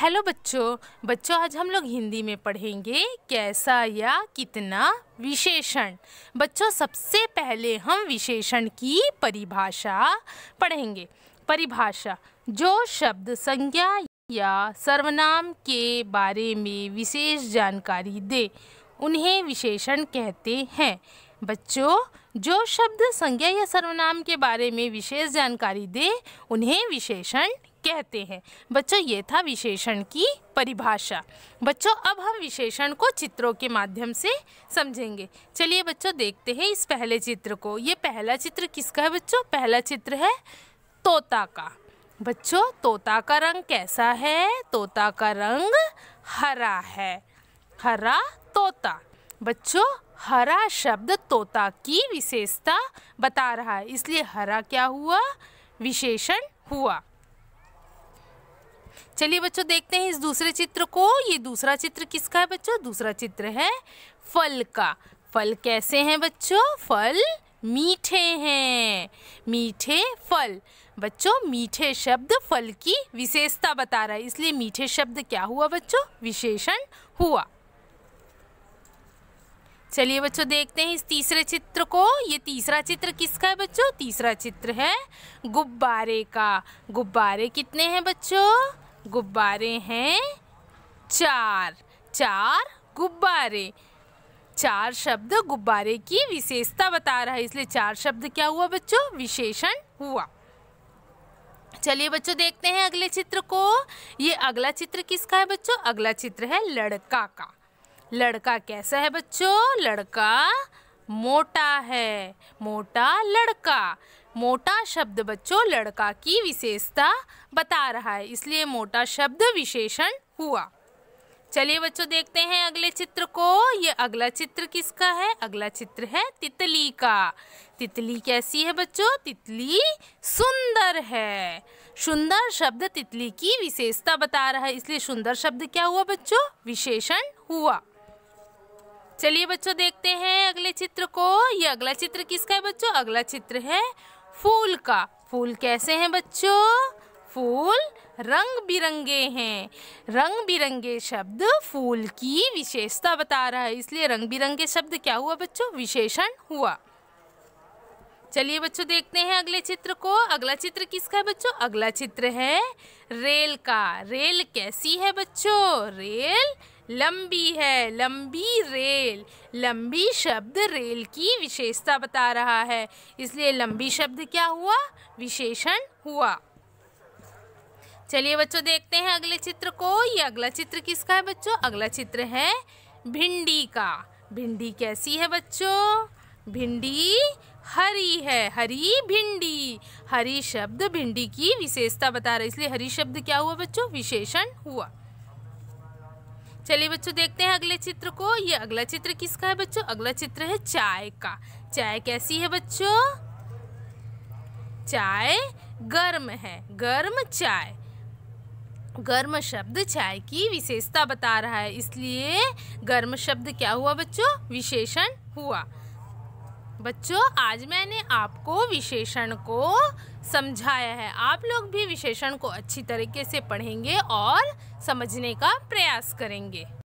hello बच्चों बच्चों आज हम लोग हिंदी में पढ़ेंगे कैसा या कितना विशेषण बच्चों सबसे पहले हम विशेषण की परिभाषा पढ़ेंगे परिभाषा जो शब्द संज्ञा या सर्वनाम के बारे में विशेष जानकारी दे उन्हें विशेषण कहते हैं बच्चों जो शब्द संज्ञा या सर्वनाम के बारे में विशेष जानकारी दे उन्हें विशेषण कहते हैं बच्चों ये था विशेषण की परिभाषा बच्चों अब हम विशेषण को चित्रों के माध्यम से समझेंगे चलिए बच्चों देखते हैं इस पहले चित्र को ये पहला चित्र किसका है बच्चों पहला चित्र है तोता का बच्चों तोता का रंग कैसा है तोता का रंग हरा है हरा तोता बच्चों हरा शब्द तोता की विशेषता बता रहा है इसलिए हरा क्या हुआ विशेषण हुआ चलिए बच्चों देखते हैं इस दूसरे चित्र को ये दूसरा चित्र किसका है बच्चों दूसरा चित्र है फल का फल कैसे हैं बच्चों फल मीठे हैं मीठे फल बच्चों मीठे शब्द फल की विशेषता बता रहा है इसलिए मीठे शब्द क्या हुआ बच्चों विशेषण हुआ चलिए बच्चों देखते हैं इस तीसरे चित्र को ये तीसरा चित्र किसका है बच्चों तीसरा चित्र है गुब्बारे का गुब्बारे कितने हैं बच्चों गुब्बारे हैं चार चार गुब्बारे चार शब्द गुब्बारे की विशेषता बता रहा है इसलिए चार शब्द क्या हुआ बच्चों विशेषण हुआ चलिए बच्चों देखते हैं अगले चित्र को ये अगला चित्र किसका है बच्चों अगला चित्र है लड़का का लड़का कैसा है बच्चों लड़का मोटा है मोटा लड़का मोटा शब्द बच्चों लड़का की विशेषता बता रहा है इसलिए मोटा शब्द विशेषण हुआ चलिए बच्चों देखते हैं अगले चित्र को ये अगला चित्र किसका है अगला चित्र है तितली का तितली कैसी है बच्चों तितली सुंदर है सुंदर शब्द तितली की विशेषता बता रहा है इसलिए सुंदर शब्द क्या हुआ बच्चों विशेषण हुआ चलिए बच्चों देखते हैं अगले चित्र को ये अगला चित्र किसका है बच्चों अगला चित्र है फूल का फूल कैसे हैं बच्चों फूल रंग बिरंगे हैं रंग बिरंगे शब्द फूल की विशेषता बता रहा है इसलिए रंग बिरंगे शब्द क्या हुआ बच्चों विशेषण हुआ चलिए बच्चों देखते हैं अगले चित्र को अगला चित्र किसका है बच्चों अगला चित्र है रेल का रेल कैसी है बच्चों रेल लंबी है लंबी रेल लंबी शब्द रेल की विशेषता बता रहा है इसलिए लंबी शब्द क्या हुआ विशेषण हुआ चलिए बच्चों देखते हैं अगले चित्र को ये अगला चित्र किसका है बच्चों अगला चित्र है भिंडी का भिंडी कैसी है बच्चों भिंडी हरी है हरी भिंडी हरी शब्द भिंडी की विशेषता बता रहा है इसलिए हरी शब्द क्या हुआ बच्चों विशेषण हुआ चलिए बच्चों देखते हैं अगले चित्र को ये अगला चित्र किसका है बच्चों अगला चित्र है चाय का चाय कैसी है बच्चों चाय गर्म है गर्म चाय गर्म शब्द चाय की विशेषता बता रहा है इसलिए गर्म शब्द क्या हुआ बच्चों विशेषण हुआ बच्चों आज मैंने आपको विशेषण को समझाया है आप लोग भी विशेषण को अच्छी तरीके से पढ़ेंगे और समझने का प्रयास करेंगे